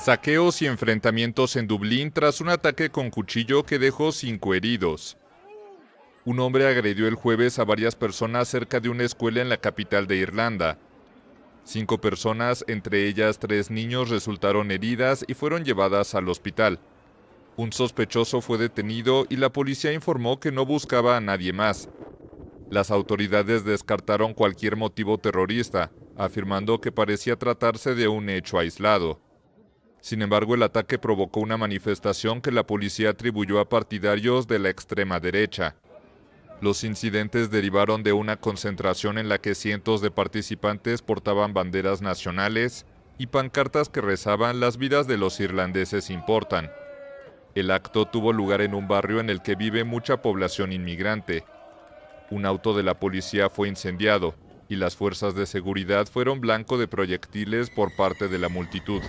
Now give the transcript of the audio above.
Saqueos y enfrentamientos en Dublín tras un ataque con cuchillo que dejó cinco heridos. Un hombre agredió el jueves a varias personas cerca de una escuela en la capital de Irlanda. Cinco personas, entre ellas tres niños, resultaron heridas y fueron llevadas al hospital. Un sospechoso fue detenido y la policía informó que no buscaba a nadie más. Las autoridades descartaron cualquier motivo terrorista, afirmando que parecía tratarse de un hecho aislado. Sin embargo, el ataque provocó una manifestación que la policía atribuyó a partidarios de la extrema derecha. Los incidentes derivaron de una concentración en la que cientos de participantes portaban banderas nacionales y pancartas que rezaban Las vidas de los irlandeses importan. El acto tuvo lugar en un barrio en el que vive mucha población inmigrante. Un auto de la policía fue incendiado y las fuerzas de seguridad fueron blanco de proyectiles por parte de la multitud.